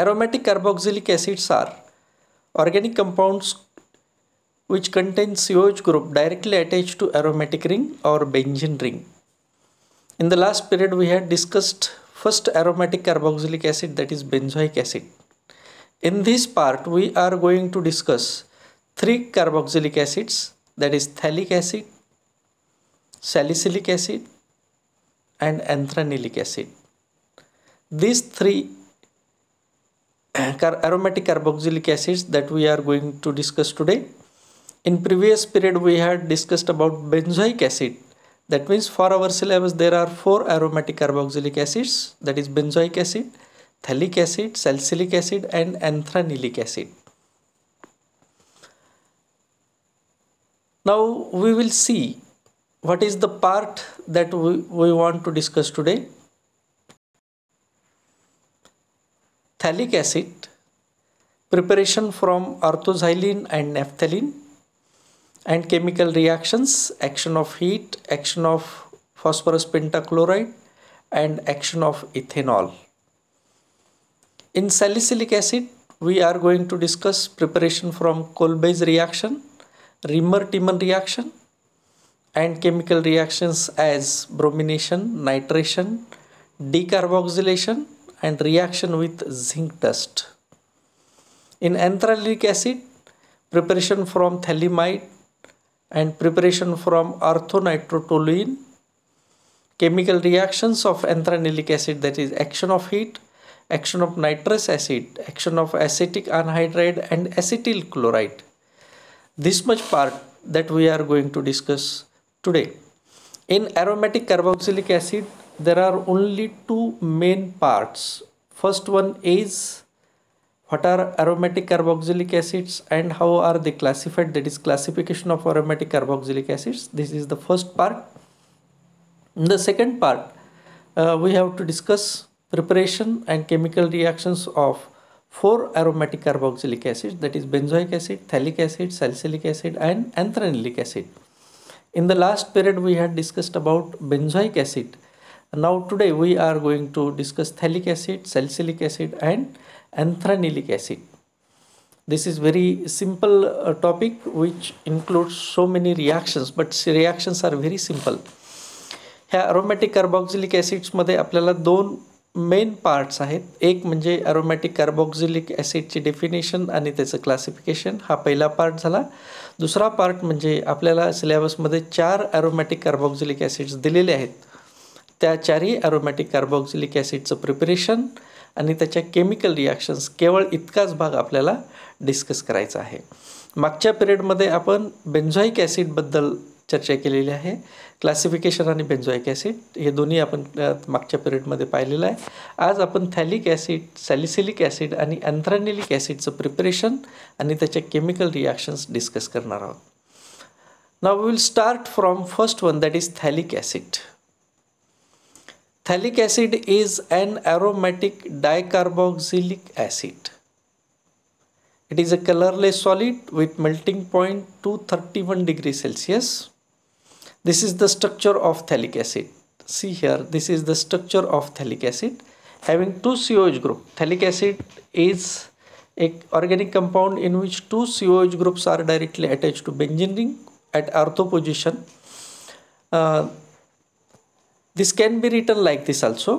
Aromatic carboxylic acids are organic compounds which contain COH group directly attached to aromatic ring or benzene ring. In the last period we had discussed first aromatic carboxylic acid that is benzoic acid. In this part we are going to discuss three carboxylic acids that is thalic acid, salicylic acid and anthranilic acid. These three aromatic carboxylic acids that we are going to discuss today. In previous period we had discussed about benzoic acid. That means for our syllabus there are four aromatic carboxylic acids that is benzoic acid, thalic acid, salicylic acid and anthranilic acid. Now we will see what is the part that we, we want to discuss today Phthalic acid, preparation from orthoxylene and naphthalene, and chemical reactions, action of heat, action of phosphorus pentachloride, and action of ethanol. In salicylic acid, we are going to discuss preparation from Kolbe's reaction, Rimmer-Timon reaction, and chemical reactions as bromination, nitration, decarboxylation, and reaction with zinc dust. In anthralic acid, preparation from thalamide and preparation from orthonitrotoluene, chemical reactions of anthranilic acid that is action of heat, action of nitrous acid, action of acetic anhydride and acetyl chloride. This much part that we are going to discuss today. In aromatic carboxylic acid, there are only two main parts. First one is what are aromatic carboxylic acids and how are they classified that is classification of aromatic carboxylic acids this is the first part in the second part uh, we have to discuss preparation and chemical reactions of four aromatic carboxylic acids that is benzoic acid thalic acid salicylic acid and anthranilic acid in the last period we had discussed about benzoic acid Now today we are going to discuss phthalic acid, salicylic acid and anthranilic acid. This is very simple uh, topic which includes so many reactions but reactions are very simple. ह्या aromatic carboxylic ॲसिड्समध्ये आपल्याला दोन main parts आहेत एक म्हणजे aromatic carboxylic ॲसिडची definition आणि त्याचं classification हा पहिला पार्ट झाला दुसरा पार्ट म्हणजे आपल्याला सिलेबसमध्ये चार अरोमॅटिक कार्बॉक्झिलिक ॲसिड्स दिलेले आहेत त्या चारही ॲरोमॅटिक कार्बॉक्झिलिक ॲसिडचं प्रिपरेशन आणि त्याच्या केमिकल रिॲक्शन्स केवळ इतकाच भाग आपल्याला डिस्कस करायचा आहे मागच्या पिरियडमध्ये आपण बेन्झॉईक ॲसिडबद्दल चर्चा केलेली आहे क्लासिफिकेशन आणि बेन्झॉईक ॲसिड हे दोन्ही आपण मागच्या पिरियडमध्ये पाहिलेलं आहे आज आपण थॅलिक ॲसिड सॅलिसिलिक ॲसिड आणि अँथ्रॅनिलिक ॲसिडचं प्रिपरेशन आणि त्याच्या केमिकल रिॲक्शन्स डिस्कस करणार आहोत now will start from first one that is phthalic acid Thalic acid is an aromatic dicarboxylic acid. It is a colorless solid with melting point 231 degrees Celsius. This is the structure of thalic acid. See here, this is the structure of thalic acid having two COH group. Thalic acid is a organic compound in which two COH groups are directly attached to benzene ring at ortho position. Uh, this can be written like this also.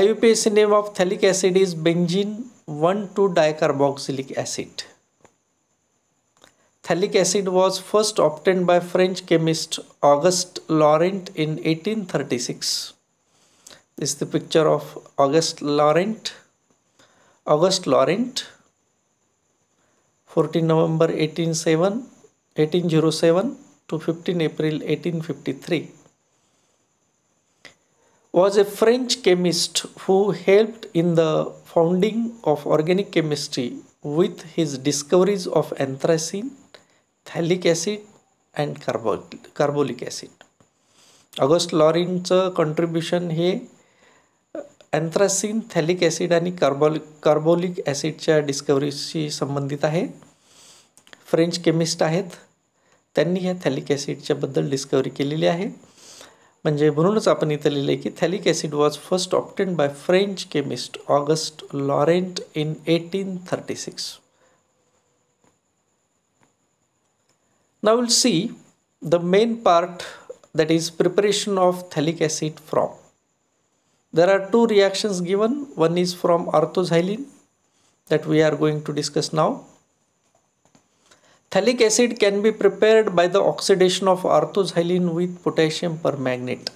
IUPAC name of phthalic acid is benzene 1,2-dicarboxylic acid. Phthalic acid was first obtained by French chemist August Laurent in 1836. This is the picture of August Laurent. August Laurent, 14 November 1807, 1807 to 15 April 1853 was a French chemist who helped in the founding of organic chemistry with his discoveries of anthracene, thallic acid and carbolic acid. August लॉरिनचं contribution हे anthracene phthalic acid आणि carbolic carbolic ॲसिडच्या डिस्कवरीशी संबंधित है French chemist है त्यांनी ह्या थॅलिक ॲसिडच्याबद्दल डिस्कवरी केलेली आहे म्हणजे म्हणूनच आपण इथं लिहिलं की phthalic acid was first obtained by French chemist August Laurent in eighteen thirty six ना will see the main part that is preparation of phthalic acid from there are two reactions given one is from orthoxylene that we are going to discuss now Thalic acid can be prepared by the oxidation of orthoxylene with potassium permanganate.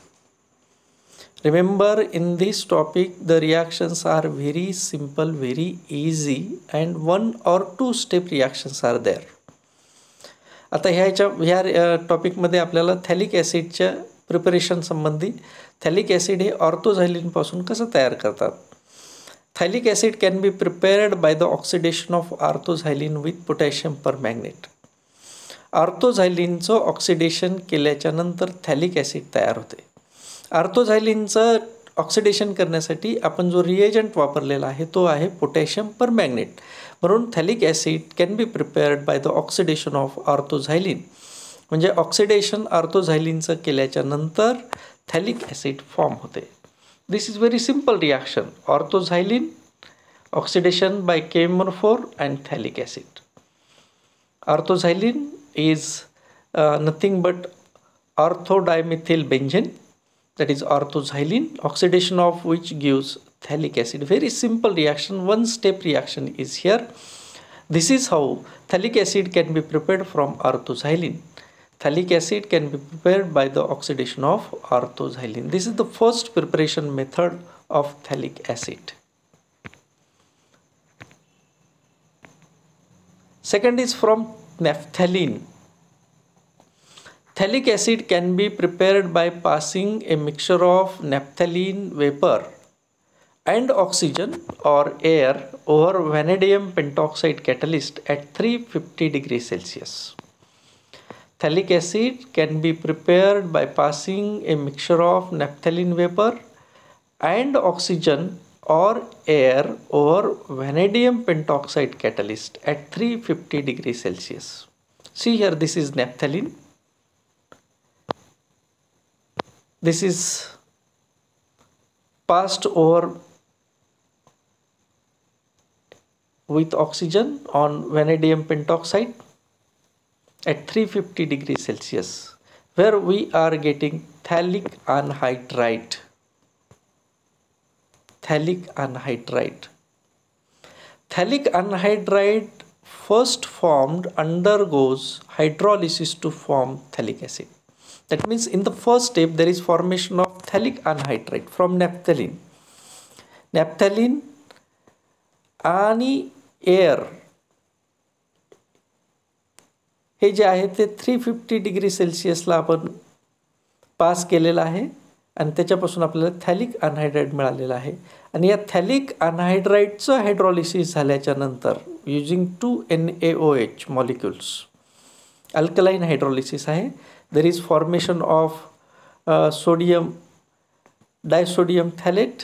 Remember in this topic the reactions are very simple, very easy and one or two step reactions are there. आता ह्याच्या ह्या टॉपिकमध्ये आपल्याला थॅलिक ॲसिडच्या preparation संबंधी थॅलिक acid हे ऑर्थोझायलिनपासून कसं तयार करतात acid can be be by by the of of with with potassium manganate आर्थोझायलिनचं oxidation केल्याच्यानंतर थॅलिक ॲसिड तयार होते आर्थोझायलिनचं ऑक्सिडेशन करण्यासाठी आपण जो रिएजंट वापरलेला आहे तो आहे पोटॅशियम परमॅग्नेट म्हणून phthalic acid can be prepared by the oxidation of orthoxylene म्हणजे ऑक्सिडेशन आर्थोझायलिनचं केल्याच्या नंतर थॅलिक ॲसिड फॉर्म होते This is very simple reaction orthoxylene oxidation by KMNO4 and thalic acid. Orthoxylene is uh, nothing but dimethylbenzene. that is orthoxylene oxidation of which gives thalic acid very simple reaction one step reaction is here this is how thalic acid can be prepared from orthoxylene Thalic acid can be prepared by the oxidation of orthoxylene. This is the first preparation method of thalic acid. Second is from naphthalene. Thalic acid can be prepared by passing a mixture of naphthalene vapor and oxygen or air over vanadium pentoxide catalyst at 350 degrees Celsius. Phthalic acid can be prepared by passing a mixture of naphthalene vapor and oxygen or air over vanadium pentoxide catalyst at 350 degrees Celsius. See here this is naphthalene. This is passed over with oxygen on vanadium pentoxide at 350 degrees Celsius where we are getting thalic anhydride. Thalic anhydride. Thalic anhydride first formed undergoes hydrolysis to form thalic acid. That means in the first step there is formation of thalic anhydride from naphthalene. Naphthalene any air हे जे आहे ते three fifty degree सेल्सिअसला आपण पास केलेलं आहे आणि त्याच्यापासून आपल्याला थॅलिक अनहायड्राईड मिळालेलं आहे आणि या थॅलिक अनहायड्राईटचं हायड्रॉलिसिस झाल्याच्या नंतर using two N A O H molecules alkaline hydrolysis आहे there is formation of sodium disodium phthalate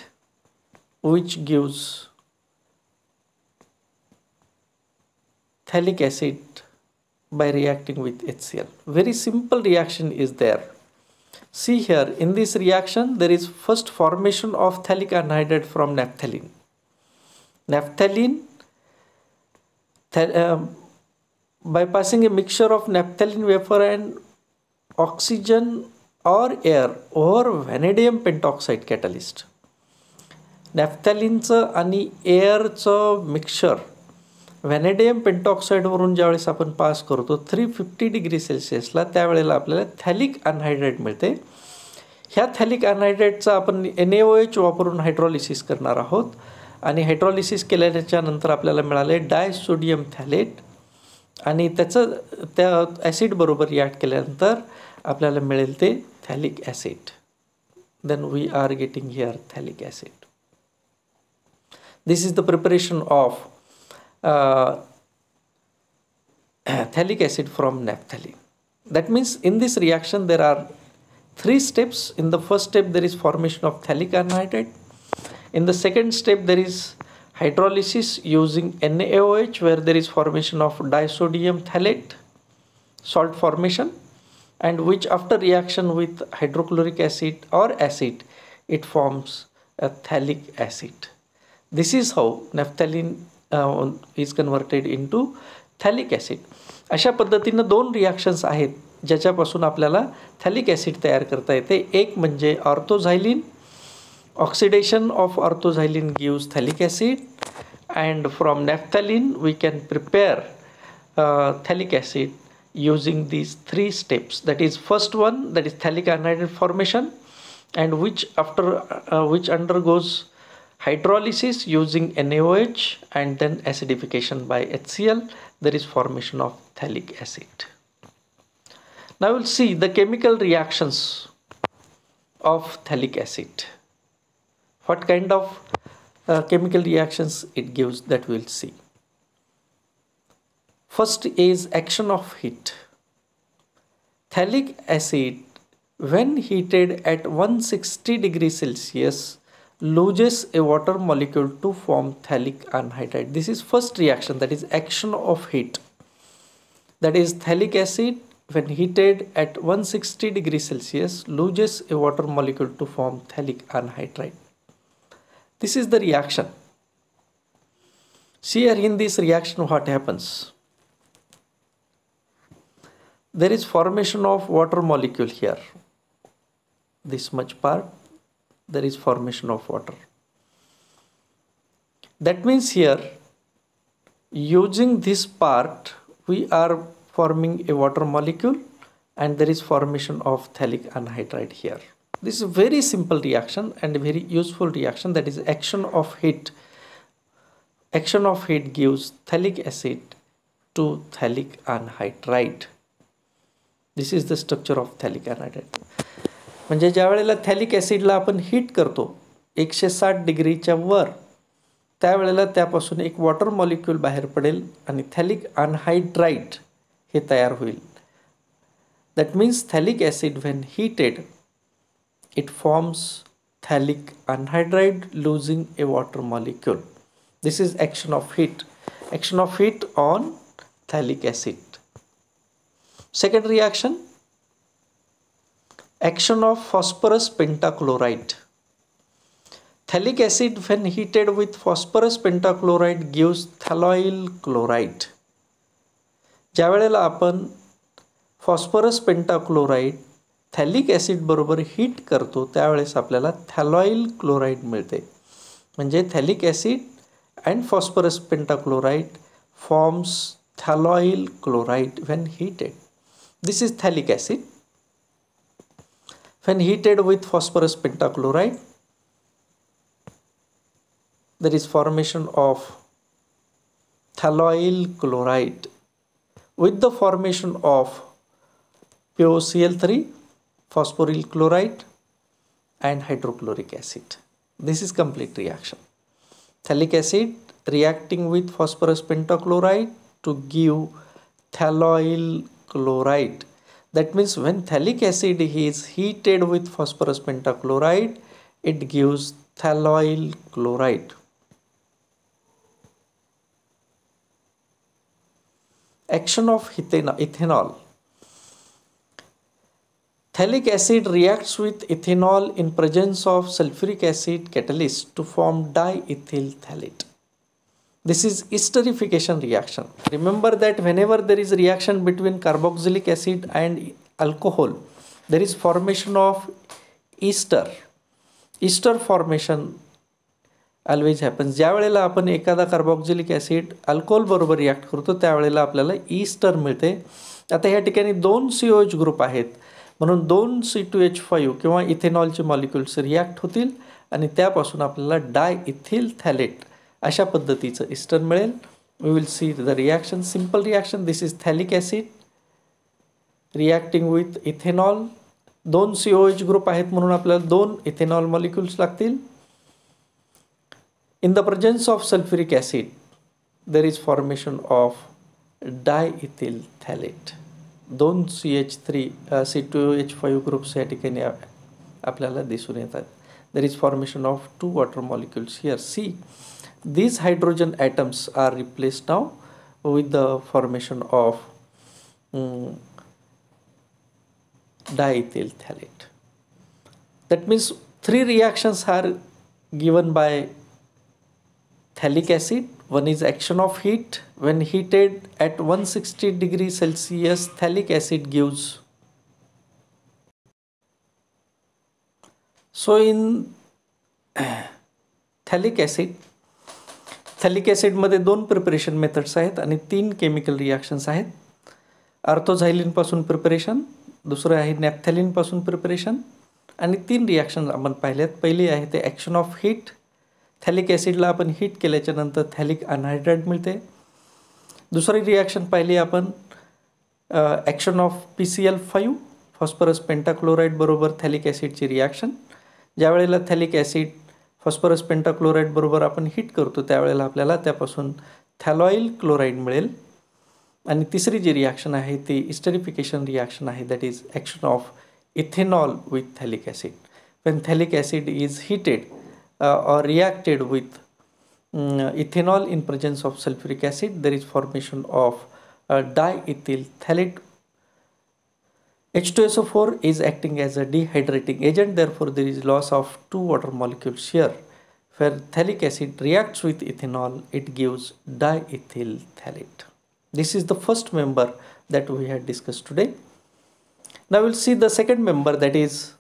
which gives phthalic acid by reacting with HCl. Very simple reaction is there. See here, in this reaction, there is first formation of phthalic anhydride from naphthalene. Naphthalene, th um, by passing a mixture of naphthalene vapor and oxygen or air over vanadium pentoxide catalyst. नॅफ्थॅलिनचं आणि एअरचं mixture. Vanadium पेंटॉक्साईडवरून ज्यावेळेस आपण पास करतो three fifty degree सेल्सिअसला त्यावेळेला आपल्याला थॅलिक अनहायड्रेट मिळते ह्या थॅलिक अनहायड्रेटचा आपण एन ए ओ एच वापरून हायड्रॉलिसिस करणार आहोत आणि हायड्रॉलिसिस केल्याच्यानंतर आपल्याला मिळाले डाय सोडियम थॅलेट आणि त्याचं त्या ॲसिडबरोबर याड केल्यानंतर आपल्याला मिळेल ते phthalic acid then we are getting here phthalic acid this is the preparation of Uh, Thalic phthalic acid from naphthalene. That means in this reaction there are three steps. In the first step there is formation of phthalic anhydride. In the second step there is hydrolysis using NaOH where there is formation of disodium phthalate salt formation and which after reaction with hydrochloric acid or acid it forms a phthalic acid. This is how naphthalene is converted into phthalic acid अशा पद्धतीनं दोन reactions आहेत ज्याच्यापासून आपल्याला थॅलिक acid तयार करता येते एक म्हणजे orthoxylene oxidation of orthoxylene gives phthalic acid and from naphthalene we can prepare phthalic acid using these three steps that is first one that is phthalic anhydride formation and which after which undergoes hydrolysis using NaOH and then acidification by HCl there is formation of phthalic acid. Now we'll see the chemical reactions of phthalic acid. What kind of uh, chemical reactions it gives that we'll see. First is action of heat. Phthalic acid when heated at 160 degrees Celsius loses a water molecule to form phthalic anhydride. This is first reaction that is action of heat. That is phthalic acid when heated at 160 degrees Celsius loses a water molecule to form phthalic anhydride. This is the reaction. See here in this reaction what happens. There is formation of water molecule here. This much part there is formation of water that means here using this part we are forming a water molecule and there is formation of phthalic anhydride here this is a very simple reaction and a very useful reaction that is action of heat action of heat gives phthalic acid to phthalic anhydride this is the structure of phthalic anhydride म्हणजे ज्या वेळेला थॅलिक ॲसिडला आपण heat करतो एकशे साठ डिग्रीच्या वर त्यावेळेला त्यापासून एक वॉटर मॉलिक्यूल बाहेर पडेल आणि थॅलिक अनहायड्राईट हे तयार होईल that means phthalic acid when heated it forms phthalic anhydride losing a water molecule this is action of heat action of heat on phthalic acid second reaction action of phosphorus pentachloride phthalic acid when heated with phosphorus pentachloride gives phthaloyl chloride ज्या वेळेला आपण phosphorus पेंटाक्लोराईड थॅलिक ॲसिडबरोबर heat करतो त्यावेळेस आपल्याला थॅलॉईल chloride मिळते म्हणजे phthalic acid and phosphorus pentachloride forms phthaloyl chloride when heated this is phthalic acid when heated with phosphorus pentachloride there is formation of thalloyl chloride with the formation of POCl3 phosphoryl chloride and hydrochloric acid this is complete reaction Thalic acid reacting with phosphorus pentachloride to give thalloyl chloride that means when phthalic acid is heated with phosphorus pentachloride, it gives phthaloyl chloride. Action of ethanol. Phthalic acid reacts with ethanol in presence of sulfuric acid catalyst to form diethyl phthalate. This is esterification reaction. Remember that whenever there is reaction between carboxylic acid and alcohol, there is formation of ester. ester formation always happen ज्या वेळेला आपण एखादा carboxylic acid अल्कोहोलबरोबर react करतो त्यावेळेला आपल्याला Easter मिळते आता ह्या ठिकाणी दोन सी ओ एच ग्रुप आहेत म्हणून दोन सी टू एच फाईव्ह किंवा इथेनॉलचे मॉलिक्युल्स रिॲक्ट होतील आणि त्यापासून आपल्याला डाय इथिल थॅलेट अशा पद्धतीचं इस्टर्न मिळेल we will see the reaction simple reaction this is phthalic acid reacting with ethanol दोन सी ओ एच ग्रुप आहेत म्हणून आपल्याला दोन इथेनॉल मॉलिक्युल्स लागतील in the presence of sulphuric acid there is formation of diethyl phthalate दोन C H three C two H five groups या ठिकाणी आपल्याला दिसून येतात there is formation of two water molecules here see these hydrogen atoms are replaced now with the formation of um, mm, diethyl phthalate that means three reactions are given by phthalic acid one is action of heat when heated at 160 degree celsius phthalic acid gives so in phthalic acid phthalic ॲसिडमध्ये दोन preparation methods आहेत आणि तीन chemical reactions आहेत आर्थोझायलिनपासून preparation दुसरं आहे नॅपथॅलिनपासून preparation आणि तीन रिॲक्शन आपण पाहिले आहेत पहिली आहे ते ॲक्शन ऑफ हीट थॅलिक ॲसिडला आपण हीट केल्याच्यानंतर थॅलिक अनहायड्रेट मिळते दुसरी रिॲक्शन पाहिली आपण action of P C L five phosphorus पेंटाक्लोराईडबरोबर थॅलिक ॲसिडची रिॲक्शन ज्यावेळेला थॅलिक ॲसिड फॉस्फरस पेंटाक्लोराईड बरबर अपन हिट करतो त्यावेळेला आपल्याला त्यापासून थॅलॉईल क्लोराईड मिळेल तिसरी जी रिएक्शन है ती इस्टरिफिकेशन रिएक्शन है that is action of ethanol with phthalic acid पण थैलिक ॲसिड इज हिटेड और reacted with ethanol in presence of of sulfuric there is formation of of ethyl uh, phthalate H2SO4 is acting as a dehydrating agent therefore there is loss of two water molecules here. Where thalic acid reacts with ethanol it gives diethyl phthalate. This is the first member that we had discussed today. Now we'll see the second member that is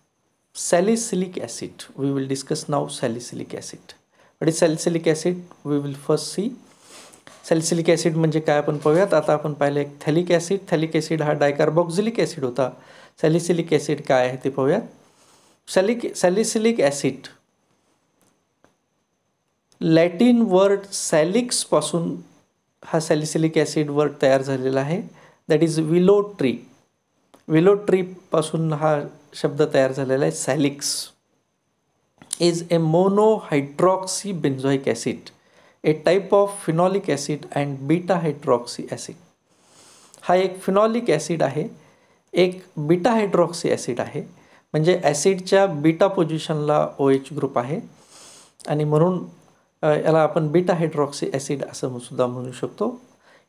salicylic acid. We will discuss now salicylic acid. What is salicylic acid? We will first see salicylic acid म्हणजे काय आपण पाहूयात आता आपण पाहिलं एक थॅलिक acid phthalic acid हा dicarboxylic acid होता सॅलिसिलिक ॲसिड काय आहे ते पाहूयात salic salicylic acid Latin word सॅलिक्सपासून हा सॅलिसिलिक ॲसिड वर्ड तयार झालेला आहे that is willow tree willow ट्रीपासून हा शब्द तयार झालेला आहे salix is a monohydroxy benzoic acid a type of phenolic acid and beta hydroxy acid हा एक फिनॉलिक ॲसिड आहे एक बीटा हायड्रॉक्सी ॲसिड आहे म्हणजे ॲसिडच्या बीटा पोझिशनला ओ एच ग्रुप आहे आणि म्हणून याला आपण बीटा हायड्रॉक्सी ॲसिड असं सुद्धा म्हणू शकतो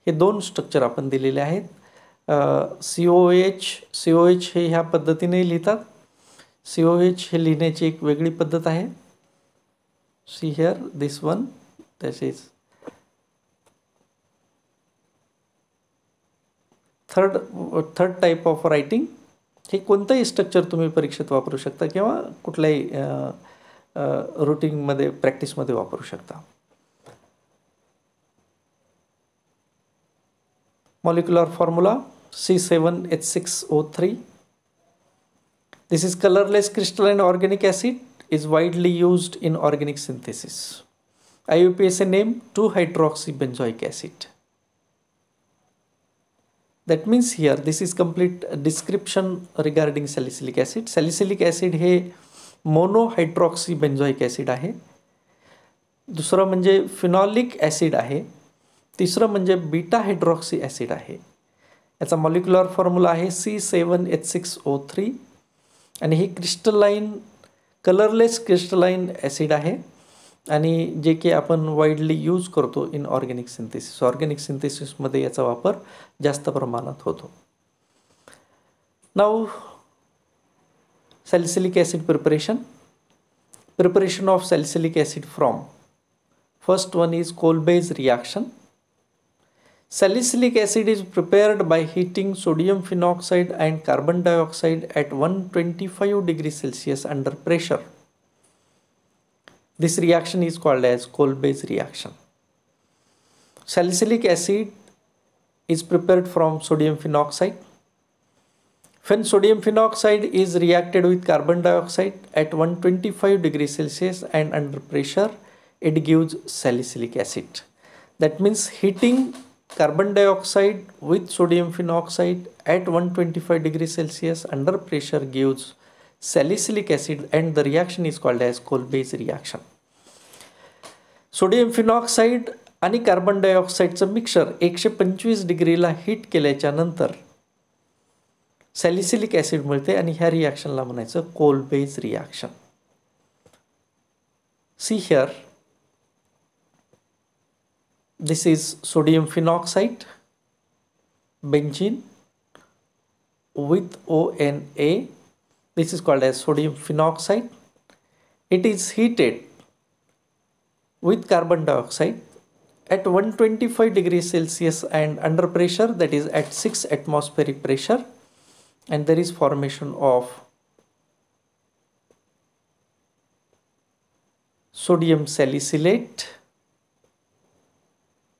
हे दोन स्ट्रक्चर आपण दिलेले आहेत सी O H C O H हे ह्या पद्धतीने लिहितात सी ओ एच हे लिहिण्याची एक वेगळी पद्धत आहे सी हेअर दिस वन तसेच third third type of writing हे कोणतंही स्ट्रक्चर तुम्ही परीक्षेत वापरू शकता किंवा कुठल्याही रुटीनमध्ये प्रॅक्टिसमध्ये वापरू शकता molecular formula C seven H six O three this is colourless crystal and organic acid is widely used in organic synthesis IUPAC name 2-hydroxybenzoic acid. That means here this is complete description regarding salicylic acid. Salicylic acid हे monohydroxybenzoic acid आहे दुसरं म्हणजे phenolic acid आहे तिसरं म्हणजे beta hydroxy acid आहे याचा molecular formula आहे C seven H six O three आणि ही क्रिस्टलाईन कलरलेस क्रिस्टलाईन ॲसिड आहे आणि जे कि आपण वाईडली यूज करतो इन ऑर्गेनिक सिंथेसिस ऑर्गेनिक सिंथेसिसमध्ये याचा वापर जास्त प्रमाणात होतो now salicylic acid preparation preparation of salicylic acid from first one is Kolbe's reaction Salicylic acid is prepared by heating sodium phenoxide and carbon dioxide at 125 degree Celsius under pressure. This reaction is called as Kolbe's reaction. Salicylic acid is prepared from sodium phenoxide. When sodium phenoxide is reacted with carbon dioxide at 125 degrees Celsius and under pressure, it gives salicylic acid. That means heating carbon dioxide with sodium phenoxide at 125 degrees Celsius under pressure gives salicylic acid and the reaction is called as Kolbe's reaction. Sodium phenoxide आणि carbon डायऑक्साईडचं mixer एकशे पंचवीस डिग्रीला heat केल्याच्या नंतर salicylic acid मिळते आणि ह्या रिॲक्शनला म्हणायचं Kolbe's reaction see here this is sodium phenoxide benzene with O N A This is called as sodium phenoxide. It is heated with carbon dioxide at 125 degrees Celsius and under pressure that is at 6 atmospheric pressure and there is formation of sodium salicylate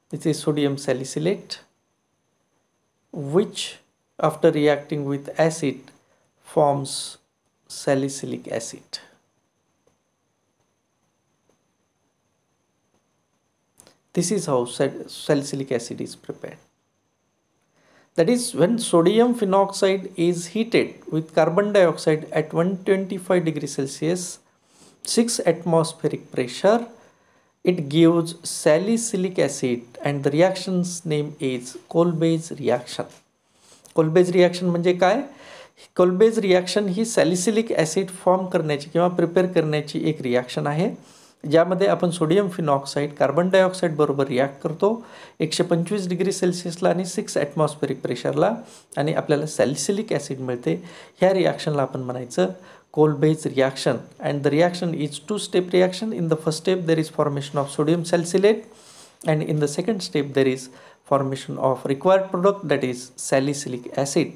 this is sodium salicylate which after reacting with acid forms salicylic acid. This is how salicylic acid is prepared. That is when sodium phenoxide is heated with carbon dioxide at 125 degrees Celsius, 6 atmospheric pressure, it gives salicylic acid and the reaction's name is Kolbe's reaction. Kolbe's reaction म्हणजे काय Kolbe's reaction ही salicylic acid form करना कि prepare करना करण्याची एक reaction है ज्यामध्ये अपन सोडियम फिनॉक्साईड कार्बन डाइऑक्साइड बरबर रिएक्ट करतो एकशे पंचवीस डिग्री सेल्सियसला सिक्स ऐटमॉस्फेरिक प्रेशरला अपने आपल्याला सॅलिसिलिक मिलते हा ह्या अपन आपण म्हणायचं Kolbe's reaction and the reaction is two step reaction in the first step there is formation of sodium salicylate and in the second step there is formation of required product that is salicylic acid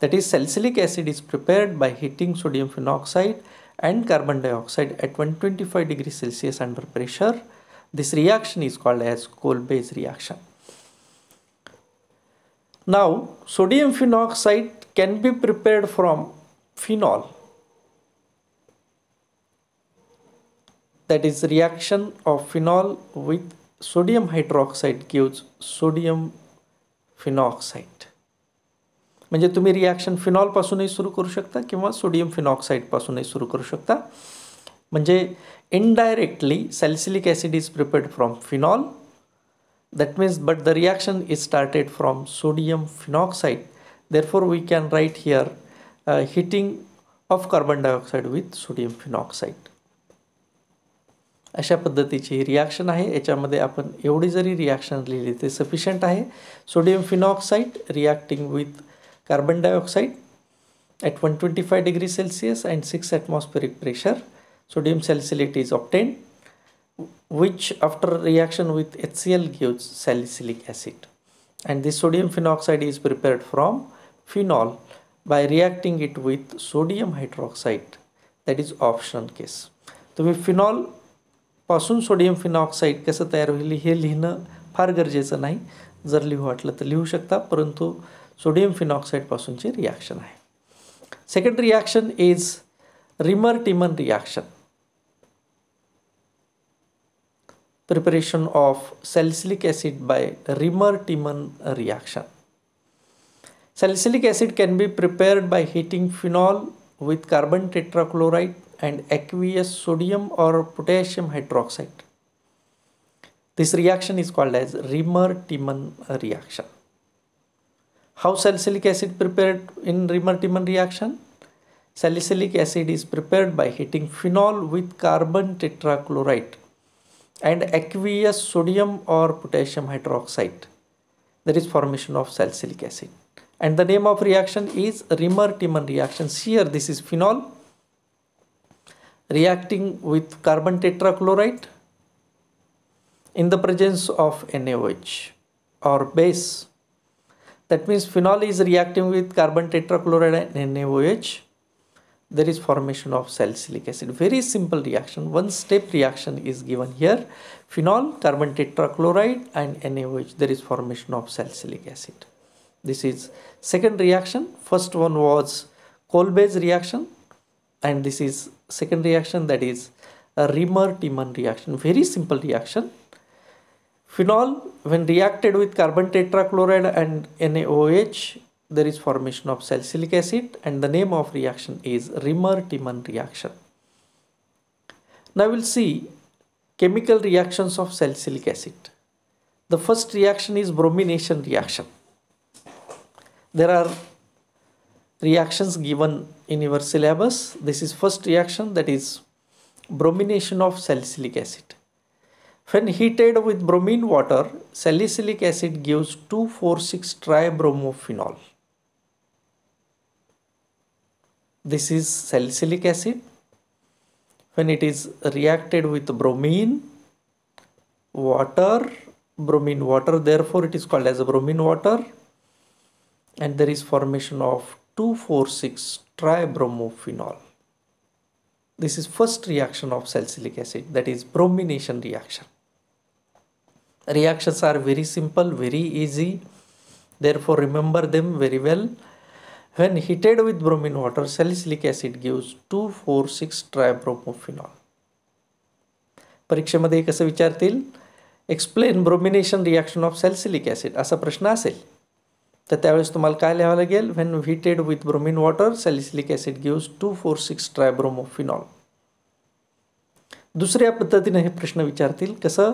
That is salicylic acid is prepared by heating sodium phenoxide and carbon dioxide at 125 degrees Celsius under pressure. This reaction is called as Kolbe's reaction. Now sodium phenoxide can be prepared from phenol. That is reaction of phenol with sodium hydroxide gives sodium phenoxide. मजे तुम्हें reaction फिनॉलपासन ही सुरू करू शता कि sodium फिनॉक्साइडपासन ही सुरू करू शता मजे indirectly salicylic acid is prepared from phenol that means but the reaction is started from sodium phenoxide therefore we can write here heating of carbon dioxide with sodium phenoxide अशा पद्धति ची reaction है याच्यामध्ये आपण एवढी जरी reaction लिखी ते sufficient है sodium phenoxide reacting with carbon dioxide at 125 degree Celsius and 6 atmospheric pressure sodium salicylate is obtained which after reaction with HCl gives salicylic acid and this sodium phenoxide is prepared from phenol by reacting it with sodium hydroxide that is optional case to case Phenol, पासून sodium phenoxide कसं तयार होईल हे लिहिणं फार गरजेचं नाही जर लिहू वाटलं तर लिहू शकता परंतु सोडियम फिनॉक्साइड पास रिएक्शन है second reaction is Reimer Tiemann reaction preparation of salicylic acid by Reimer Tiemann reaction salicylic acid can be prepared by heating phenol with carbon tetrachloride and aqueous sodium और potassium hydroxide this reaction is called as Reimer Tiemann reaction How salicylic acid prepared in Riemann-Timan reaction? Salicylic acid is prepared by heating phenol with carbon tetrachloride and aqueous sodium or potassium hydroxide. There is formation of salicylic acid. And the name of reaction is Riemann-Timan reaction. Here this is phenol reacting with carbon tetrachloride in the presence of NaOH or base that means phenol is reacting with carbon tetrachloride and NaOH. There is formation of salicylic acid. Very simple reaction. One step reaction is given here. Phenol, carbon tetrachloride and NaOH. There is formation of salicylic acid. This is second reaction. First one was Kolbe's reaction and this is second reaction that is a Riemer-Tiemann reaction. Very simple reaction. Phenol, when reacted with carbon tetrachloride and NaOH, there is formation of salicylic acid and the name of reaction is Rimmer-Timon reaction. Now we'll see chemical reactions of salicylic acid. The first reaction is bromination reaction. There are reactions given in your syllabus. This is first reaction that is bromination of salicylic acid. When heated with bromine water, salicylic acid gives 2,4,6-tribromophenol. This is salicylic acid. When it is reacted with bromine, water, bromine water, therefore it is called as bromine water. And there is formation of 2,4,6-tribromophenol. This is first reaction of salicylic acid, that is bromination reaction. reactions are very simple, very easy. Therefore, remember them very well. When heated with bromine water, salicylic acid gives 246 tribromophenol. परीक्षेमध्ये कसं विचारतील explain bromination reaction of salicylic acid असा प्रश्न असेल तर त्यावेळेस तुम्हाला काय लिहावं लागेल when heated with bromine water salicylic acid gives two four six tribromophenol दुसऱ्या पद्धतीनं हे प्रश्न विचारतील कसं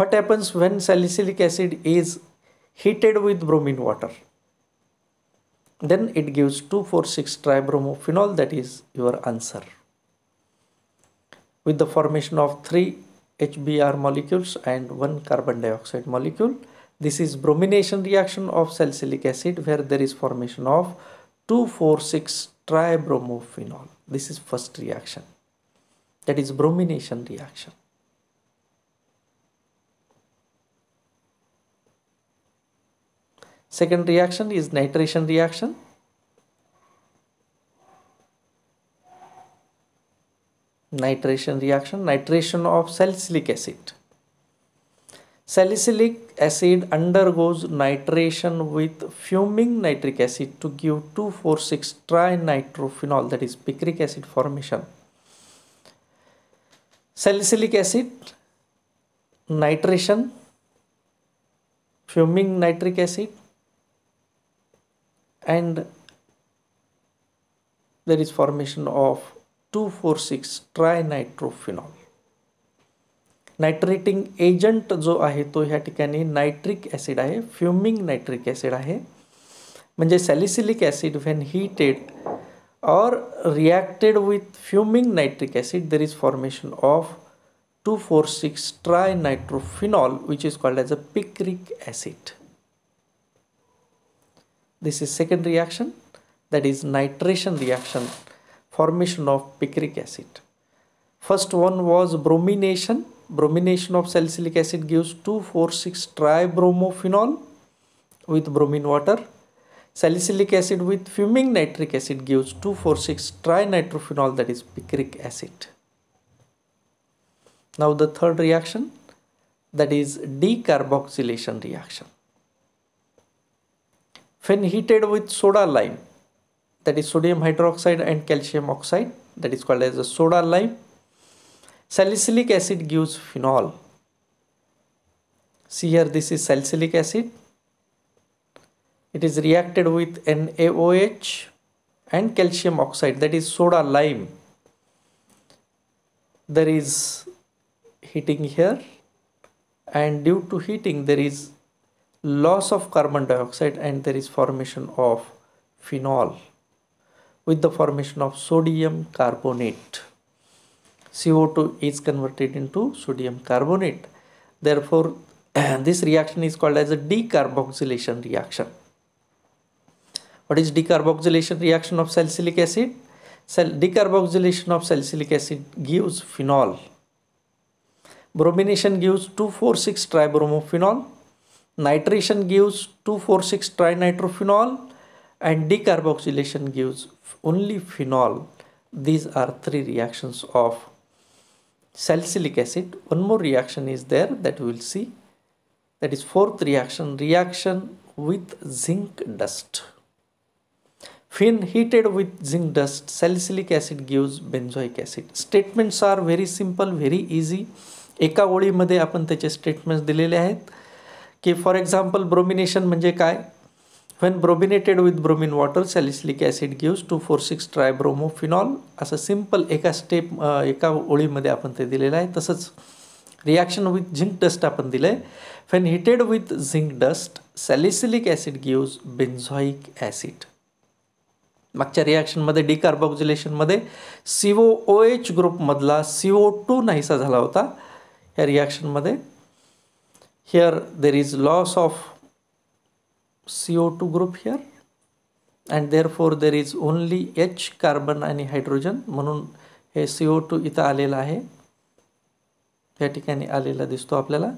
What happens when salicylic acid is heated with bromine water? Then it gives 2,4,6 tribromophenol that is your answer. With the formation of 3 HBr molecules and 1 carbon dioxide molecule, this is bromination reaction of salicylic acid where there is formation of 2,4,6 tribromophenol This is first reaction. That is bromination reaction. Second reaction is nitration reaction. Nitration reaction, nitration of salicylic acid. Salicylic acid undergoes nitration with fuming nitric acid to give 2,4,6 trinitrophenol that is picric acid formation. Salicylic acid, nitration, fuming nitric acid and there is formation of 246 trinitrophenol nitrating agent जो आहे तो ह्या ठिकाणी nitric acid आहे फ्युमिंग nitric acid आहे म्हणजे salicylic acid when heated और reacted with fuming nitric acid there is formation of two four six tri trinitrophenol which is called as a picric acid This is second reaction that is nitration reaction formation of picric acid. First one was bromination. Bromination of salicylic acid gives 2,4,6 tribromophenol with bromine water. Salicylic acid with fuming nitric acid gives 2,4,6 trinitrophenol that is picric acid. Now the third reaction that is decarboxylation reaction. When heated with soda lime, that is sodium hydroxide and calcium oxide, that is called as a soda lime. Salicylic acid gives phenol. See here, this is salicylic acid. It is reacted with NaOH and calcium oxide, that is soda lime. There is heating here and due to heating there is loss of carbon dioxide and there is formation of phenol with the formation of sodium carbonate. CO2 is converted into sodium carbonate. Therefore, this reaction is called as a decarboxylation reaction. What is decarboxylation reaction of salicylic acid? decarboxylation of salicylic acid gives phenol. Bromination gives 2,4,6 tribromophenol Nitration gives 2,4,6 trinitrophenol and decarboxylation gives only phenol. These are three reactions of salicylic acid. One more reaction is there that we will see. That is fourth reaction, reaction with zinc dust. When heated with zinc dust, salicylic acid gives benzoic acid. Statements are very simple, very easy. एका ओळीमध्ये आपण त्याचे statements दिलेले आहेत की for example bromination म्हणजे काय when brominated with bromine water salicylic acid gives two four six tribromophenol असं simple एका स्टेप एका ओळीमध्ये आपण ते दिलेलं आहे तसंच रिॲक्शन विथ झिंक डस्ट आपण दिलं आहे when heated with zinc dust salicylic acid gives benzoic acid मागच्या रिॲक्शनमध्ये डिकार्बॉक्झिलेशनमध्ये सी ओ ओ एच ग्रुपमधला सी ओ टू नाहीसा झाला होता या रिॲक्शनमध्ये here there is loss of CO2 group here and therefore there is only H carbon and hydrogen. म्हणून CO2 ita to hai. आलेलं आहे या ठिकाणी आलेला दिसतो आपल्याला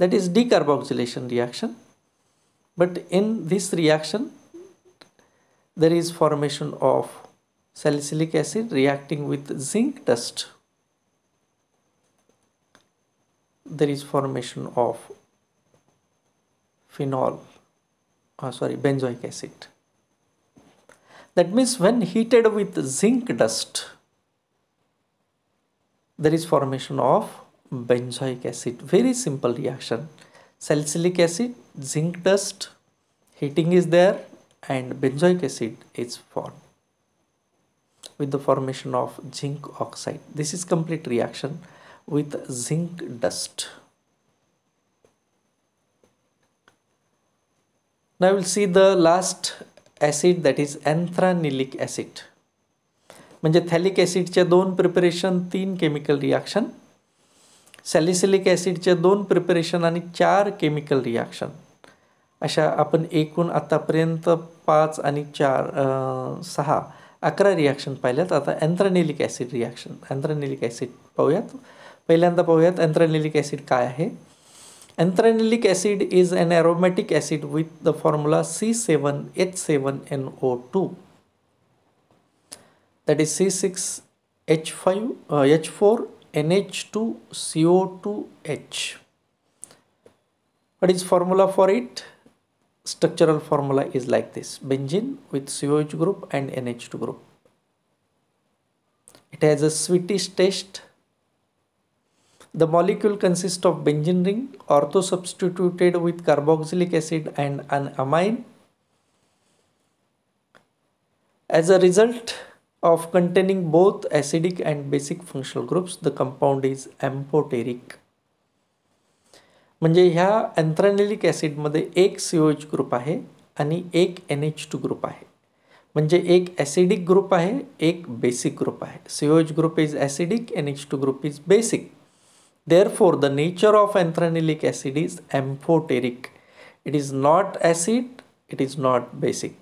that is reaction. there is formation of salicylic acid reacting with zinc dust there is formation of phenol uh, sorry benzoic acid that means when heated with zinc dust there is formation of benzoic acid very simple reaction salicylic acid zinc dust heating is there and benzoic acid is formed with the formation of zinc oxide this is complete reaction with zinc dust Now we'll see the last acid that is anthranilic acid म्हणजे phthalic ॲसिडचे दोन preparation तीन chemical reaction salicylic ॲसिडचे दोन preparation आणि चार chemical reaction अशा आपण एकूण आत्तापर्यंत पाच आणि चार सहा अकरा रिॲक्शन पाहिल्यात आता anthranilic acid reaction anthranilic acid पाहूयात पहिल्यांदा पाहूयात अँथ्रानिलिक ॲसिड काय आहे Anthranilic acid is an aromatic acid with the formula C7H7NO2 that is C6H5 H4 NH2CO2H. What is formula for it? Structural formula is like this benzene with COH group and NH2 group. It has a sweetish taste the molecule consists of benzene ring ortho-substituted with carboxylic acid and an amine. As a result of containing both acidic and basic functional groups, the compound is amphoteric. म्हणजे ह्या acid ॲसिडमध्ये एक सी group group आहे आणि एक N H to group आहे म्हणजे एक acidic group आहे एक बेसिक ग्रुप आहे C O H group is acidic N two group is basic Therefore, the nature of anthranilic acid is amphoteric. It is not acid, it is not basic.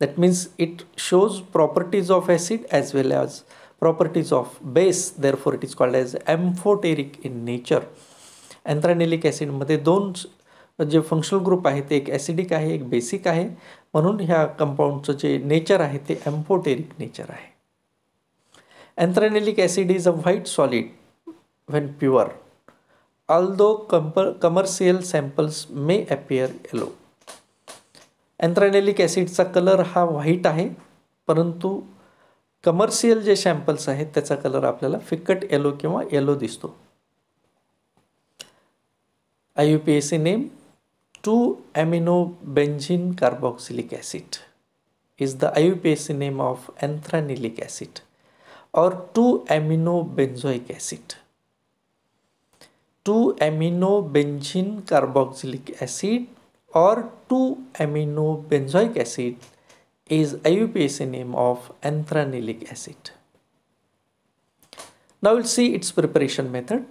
That means it shows properties of acid as well as properties of base. Therefore, it is called as amphoteric in nature. Anthranilic acid, ॲसिडमध्ये दोन जे functional group आहे ते एक acidic आहे एक basic आहे म्हणून ह्या कंपाऊंडचं जे nature आहे ते amphoteric nature आहे Anthranilic acid is a white solid. when pure, although commercial samples may appear yellow. Anthranilic ॲसिडचा कलर हा व्हाईट आहे परंतु कमर्शियल जे सॅम्पल्स आहेत त्याचा कलर आपल्याला फिकट येलो किंवा येलो दिसतो I U P S C name two amino benzene carboxylic acid is the I U P S C name of anthranilic acid और two amino benzoic acid 2 amino benzene carboxylic acid or 2 amino benzoic acid is IUPAC name of anthranilic acid. Now we'll see its preparation method.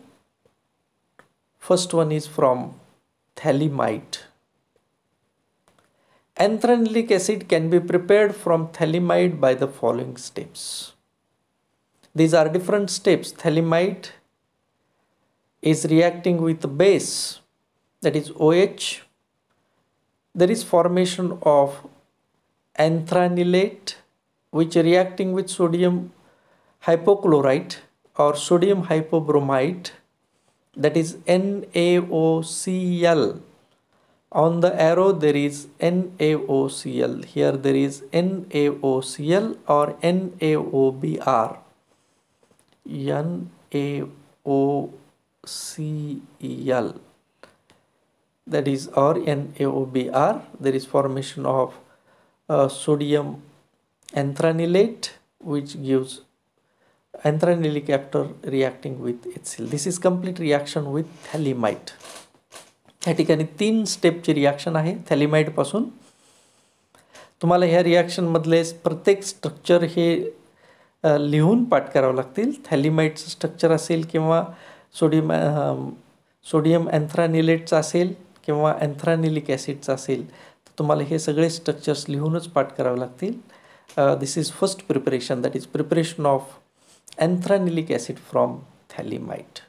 First one is from thalamide. Anthranilic acid can be prepared from thalamide by the following steps. These are different steps. Thalamide is reacting with the base that is OH there is formation of anthranilate, which reacting with sodium hypochlorite or sodium hypobromide that is NaOCl on the arrow there is NaOCl here there is NaOCl or NaOBr NaOBr CL that is RNAOBr there is formation of uh, sodium anthranilate which gives anthranilic after reacting with HCl this is complete reaction with thalimite या ठिकाणी तीन स्टेपची reaction आहे थॅलिमाइडपासून तुम्हाला ह्या रिॲक्शनमधले प्रत्येक structure हे लिहून पाठ करावं लागतील थॅलिमाइटचं स्ट्रक्चर असेल किंवा सोडियम सोडियम अँथ्रानिलेटचा असेल किंवा अँथ्रानिलिक ॲसिडचा असेल तर तुम्हाला हे सगळे स्ट्रक्चर्स लिहूनच पाठ करावे लागतील this is first preparation that is preparation of anthranilic acid from phthalimide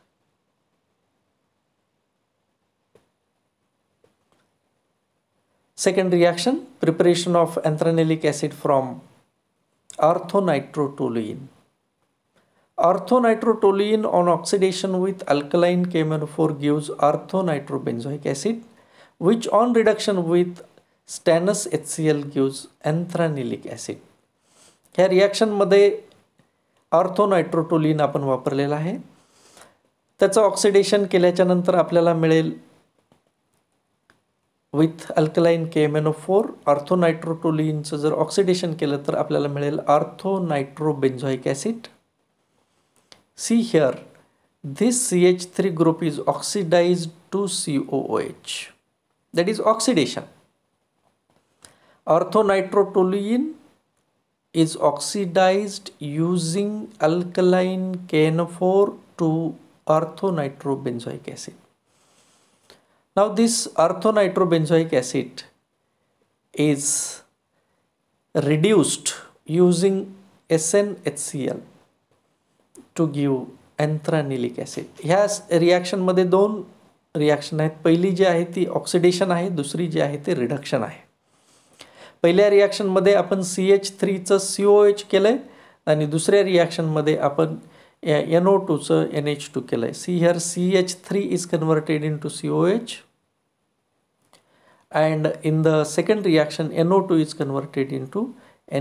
second reaction preparation of anthranilic acid from orthonitrotoluene Orthonitrotoluene on oxidation with alkaline केमेनोफोर gives orthonitrobenzoic acid, which on reduction with stannous H C L gives anthranilic acid ह्या रिॲक्शनमध्ये आर्थोनायट्रोटोलिन आपण वापरलेलं आहे त्याचं oxidation केल्याच्यानंतर आपल्याला मिळेल with alkaline K M O four ऑर्थोनायट्रोटोलिनचं जर ऑक्सिडेशन केलं तर आपल्याला मिळेल orthonitrobenzoic acid See here, this CH3 group is oxidized to COOH. That is oxidation. Orthonitrotoluene is oxidized using alkaline KNO4 to orthonitrobenzoic acid. Now this orthonitrobenzoic acid is reduced using SNHCl to give anthranilic acid ह्या रिॲक्शनमध्ये दोन reaction आहेत पहिली जी आहे ती oxidation आहे दुसरी जी आहे ते रिडक्शन आहे पहिल्या रिॲक्शनमध्ये आपण सी एच थ्रीचं सी ओ एच केलं आहे आणि दुसऱ्या रिॲक्शनमध्ये आपण एन ओ टूचं एन एच टू केलं आहे C her C H three is converted into C O H and in the second reaction N O two is converted into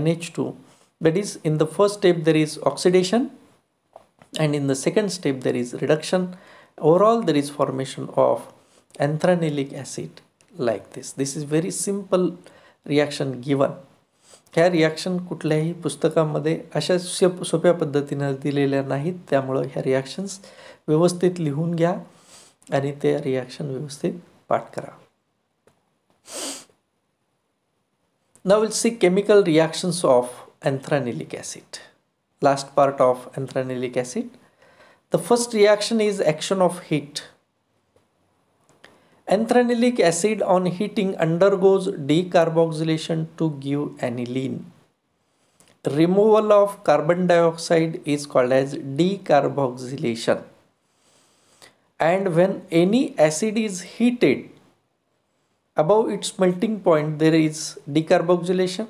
N H two that is in the first step there is oxidation and in the second step there is reduction overall there is formation of anthranilic acid like this this is very simple reaction given. ह्या reaction कुठल्याही पुस्तकामध्ये अशा स्य सोप्या पद्धतीनं दिलेल्या नाहीत त्यामुळं ह्या रिॲक्शन्स व्यवस्थित लिहून घ्या आणि ते रिॲक्शन व्यवस्थित पाठ करा now we'll see chemical reactions of anthranilic acid last part of anthranilic acid. The first reaction is action of heat. Anthranilic acid on heating undergoes decarboxylation to give aniline. Removal of carbon dioxide is called as decarboxylation. And when any acid is heated above its melting point, there is decarboxylation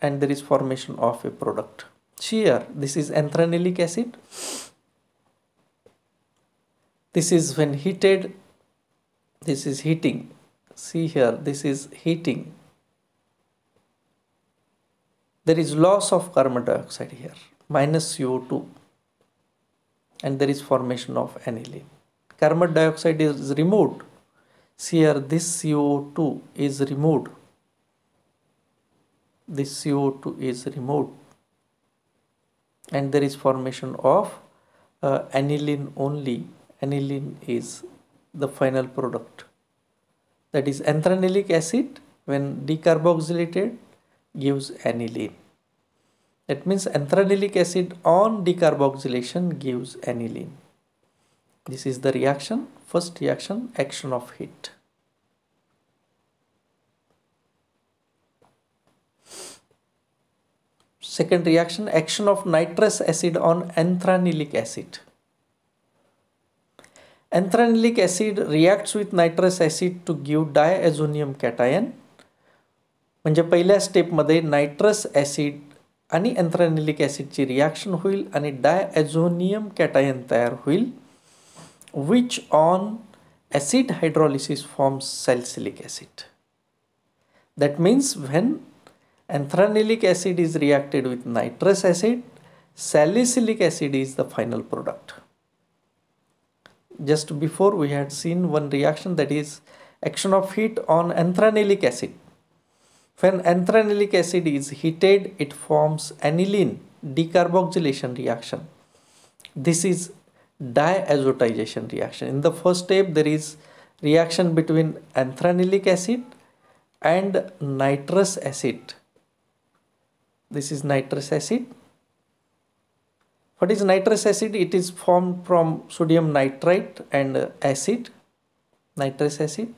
and there is formation of a product. Here, this is anthranilic acid. This is when heated. This is heating. See here, this is heating. There is loss of carbon dioxide here, minus CO2. And there is formation of aniline. Carbon dioxide is removed. See here, this CO2 is removed. This CO2 is removed and there is formation of uh, aniline only aniline is the final product that is anthranilic acid when decarboxylated gives aniline that means anthranilic acid on decarboxylation gives aniline this is the reaction first reaction action of heat second reaction action of nitrous acid on anthranilic acid anthranilic acid reacts with nitrous acid to give diazonium cation म्हणजे पहिल्या स्टेपमध्ये nitrous acid आणि अँथ्रॅनिलिक ॲसिडची reaction होईल आणि डायॲझोनियम cation तयार होईल which on acid hydrolysis forms salicylic acid that means when Anthranilic acid is reacted with nitrous acid. Salicylic acid is the final product. Just before we had seen one reaction that is action of heat on anthranilic acid. When anthranilic acid is heated, it forms aniline decarboxylation reaction. This is diazotization reaction. In the first step, there is reaction between anthranilic acid and nitrous acid this is nitrous acid. What is nitrous acid? It is formed from sodium nitrite and acid, nitrous acid.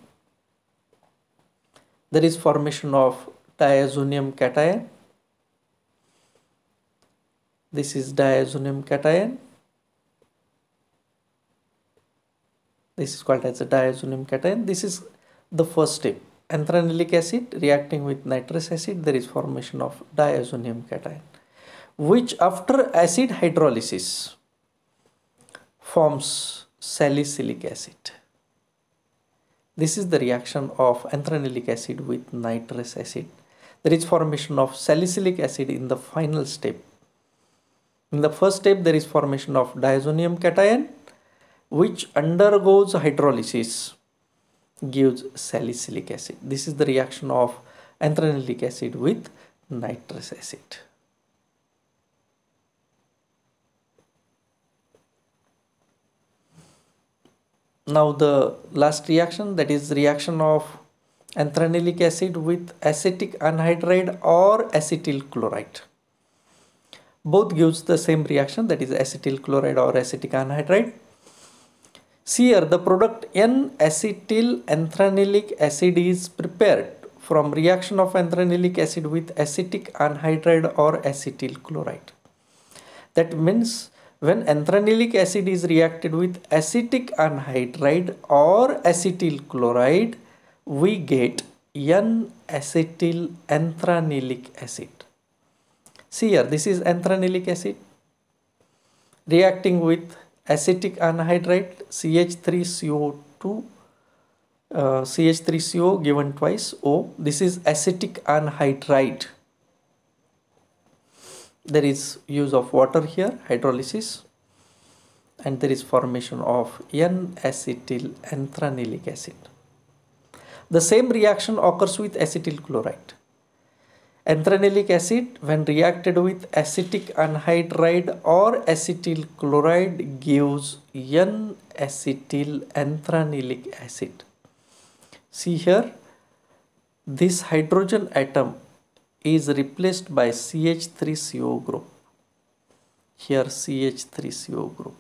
There is formation of diazonium cation. This is diazonium cation. This is called as a diazonium cation. This is the first step anthranilic acid reacting with nitrous acid there is formation of diazonium cation which after acid hydrolysis forms salicylic acid. This is the reaction of anthranilic acid with nitrous acid. There is formation of salicylic acid in the final step. In the first step there is formation of diazonium cation which undergoes hydrolysis gives salicylic acid. This is the reaction of anthranilic acid with nitrous acid. Now the last reaction that is reaction of anthranilic acid with acetic anhydride or acetyl chloride. Both gives the same reaction that is acetyl chloride or acetic anhydride here the product N-acetyl anthranilic acid is prepared from reaction of anthranilic acid with acetic anhydride or acetyl chloride. That means when anthranilic acid is reacted with acetic anhydride or acetyl chloride, we get N-acetyl anthranilic acid. See here, this is anthranilic acid reacting with acetic anhydride CH3CO2 uh, CH3CO given twice O. This is acetic anhydride. There is use of water here, hydrolysis, and there is formation of N-acetyl anthranilic acid. The same reaction occurs with acetyl chloride. Anthranilic acid when reacted with acetic anhydride or acetyl chloride gives N-acetyl anthranilic acid. See here this hydrogen atom is replaced by CH3CO group. Here CH3CO group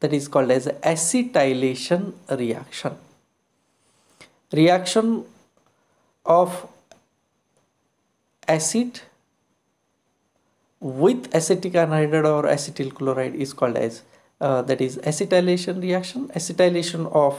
that is called as acetylation reaction. Reaction of acid with acetic anhydride or acetyl chloride is called as uh, that is acetylation reaction acetylation of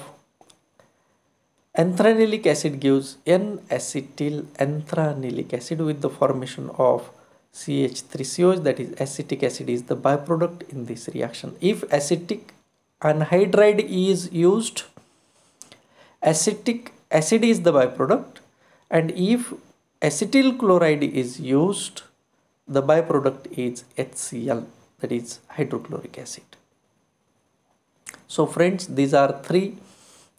Anthranilic acid gives N-acetyl anthranilic acid with the formation of CH3COH that is acetic acid is the byproduct in this reaction. If acetic anhydride is used, acetic acid is the byproduct and if acetyl chloride is used, the byproduct is HCl that is hydrochloric acid. So friends these are three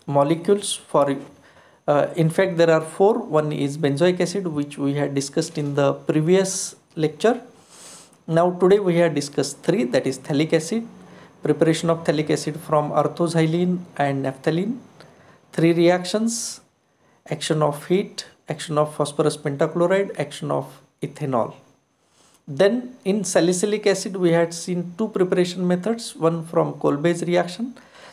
molecules for uh, in fact there are four one is benzoic acid which we had discussed in the previous lecture now today we have discussed three that is thalic acid preparation of thalic acid from orthoxylene and naphthalene three reactions action of heat action of phosphorus pentachloride, action of ethanol. Then in salicylic acid we had seen two preparation methods, one from Kolbe's reaction,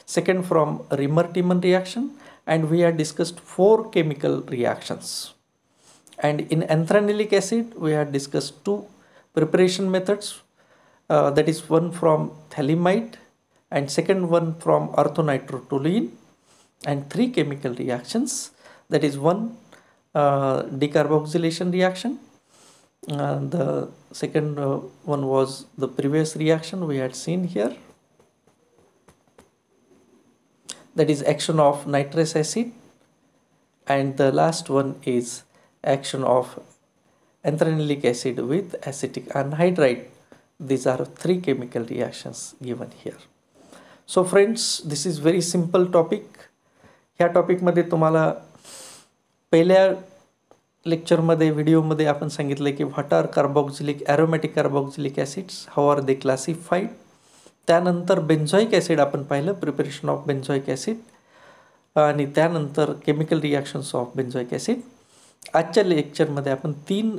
second from Rimmer-Timman reaction and we had discussed four chemical reactions. And in anthranilic acid we had discussed two preparation methods uh, that is one from thalamide and second one from orthonitrotoluene and three chemical reactions that is one uh, decarboxylation reaction and the second uh, one was the previous reaction we had seen here that is action of nitrous acid and the last one is action of anthranilic acid with acetic anhydride these are three chemical reactions given here so friends this is very simple topic topic टॉपिकमध्ये तुम्हाला पहिल्या लेक्चरमध्ये व्हिडिओमध्ये आपण सांगितलं की what are carboxylic aromatic carboxylic acids how are they classified त्यानंतर benzoic acid आपण पाहिलं प्रिपरेशन ऑफ बेन्झॉईक ॲसिड आणि त्यानंतर chemical reactions of benzoic acid आजच्या लेक्चरमध्ये आपण तीन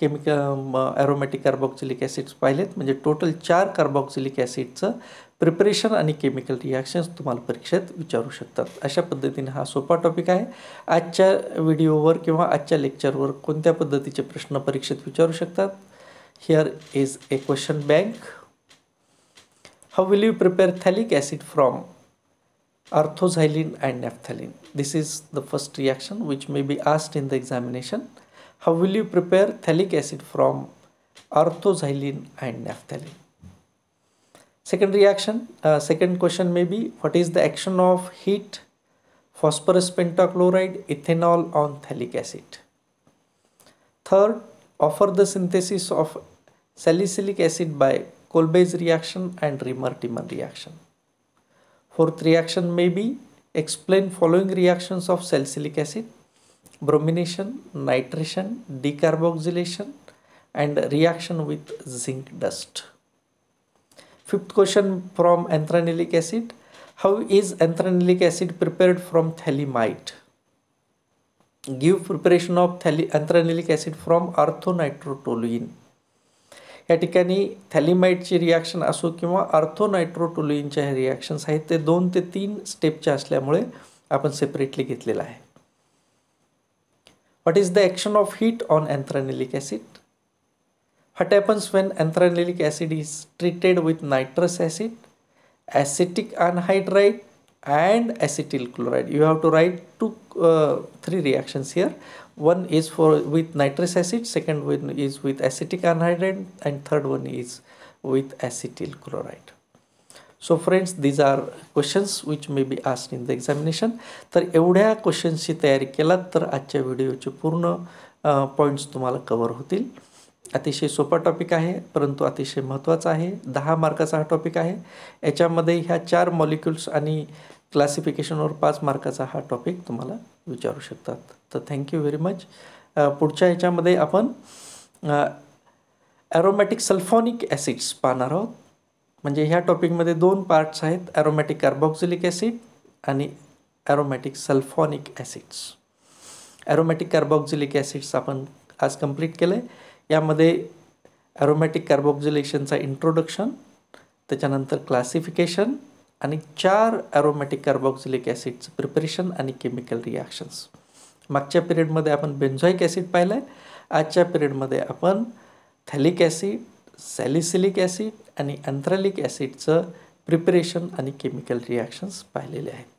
केमिकल ॲरोमॅटिक कार्बॉक्झिलिक ॲसिड्स पाहिलेत म्हणजे टोटल चार कार्बॉक्झिलिक ॲसिडचं प्रिपरेशन आणि केमिकल रिॲक्शन्स तुम्हाला परीक्षेत विचारू शकतात अशा पद्धतीने हा सोपा टॉपिक आहे आजच्या व्हिडिओवर किंवा आजच्या लेक्चरवर कोणत्या पद्धतीचे प्रश्न परीक्षेत विचारू शकतात here is a question bank how will you prepare phthalic acid from orthoxylene and naphthalene this is the first reaction which may be asked in the examination how will you prepare phthalic acid from orthoxylene and naphthalene Second reaction, uh, second question may be what is the action of heat, phosphorus pentachloride, ethanol on thalic acid. Third, offer the synthesis of salicylic acid by Kolbe's reaction and riemer tiemann reaction. Fourth reaction may be explain following reactions of salicylic acid, bromination, nitration, decarboxylation and reaction with zinc dust. Fifth question from anthranilic acid. How is anthranilic acid prepared from give Give preparation of anthranilic acid from orthonitrotoluene या ठिकाणी थॅलिमाइटची reaction असो किंवा अर्थोनायट्रोटोलुईनच्या ह्या reactions आहेत ते दोन ते तीन स्टेपच्या असल्यामुळे आपण सेपरेटली घेतलेलं आहे what is the action of heat on anthranilic acid What happens when anthranilic acid is treated with nitrous acid, acetic anhydride and acetyl chloride. You have to write two, uh, three reactions here. One is for with nitrous acid, second one is with acetic anhydride and third one is with acetyl chloride. So, friends, these are questions which may be asked in the examination. तर एवढ्या क्वेश्चन्सची तयारी केलात तर आजच्या व्हिडिओचे पूर्ण points uh, तुम्हाला cover होतील अतिशय सोपा टॉपिक आहे परंतु अतिशय महत्त्वाचा आहे दहा मार्काचा हा टॉपिक आहे याच्यामध्ये ह्या चार मॉलिक्युल्स आणि क्लासिफिकेशनवर पाच मार्काचा हा टॉपिक तुम्हाला विचारू शकतात तर थँक्यू व्हेरी मच पुढच्या ह्याच्यामध्ये आपण ॲरोमॅटिक सल्फॉनिक ॲसिड्स पाहणार आहोत म्हणजे ह्या टॉपिकमध्ये दोन पार्ट्स आहेत ॲरोमॅटिक कार्बॉक्झिलिक ॲसिड आणि aromatic sulphonic acids aromatic carboxylic acids आपण आज कंप्लीट केलं आहे यामध्ये ॲरोमॅटिक कार्बोक्झिलेशनचा इंट्रोडक्शन त्याच्यानंतर क्लासिफिकेशन आणि चार ॲरोमॅटिक कार्बोक्झिलिक ॲसिडचं प्रिपरेशन आणि केमिकल रिॲक्शन्स मागच्या पिरियडमध्ये आपण बेन्झॉईक ॲसिड पाहिलं आहे आजच्या पिरियडमध्ये आपण थॅलिक ॲसिड सॅलिसिलिक ॲसिड आणि अँथ्रॅलिक ॲसिडचं प्रिपरेशन आणि केमिकल रिॲक्शन्स पाहिलेले आहेत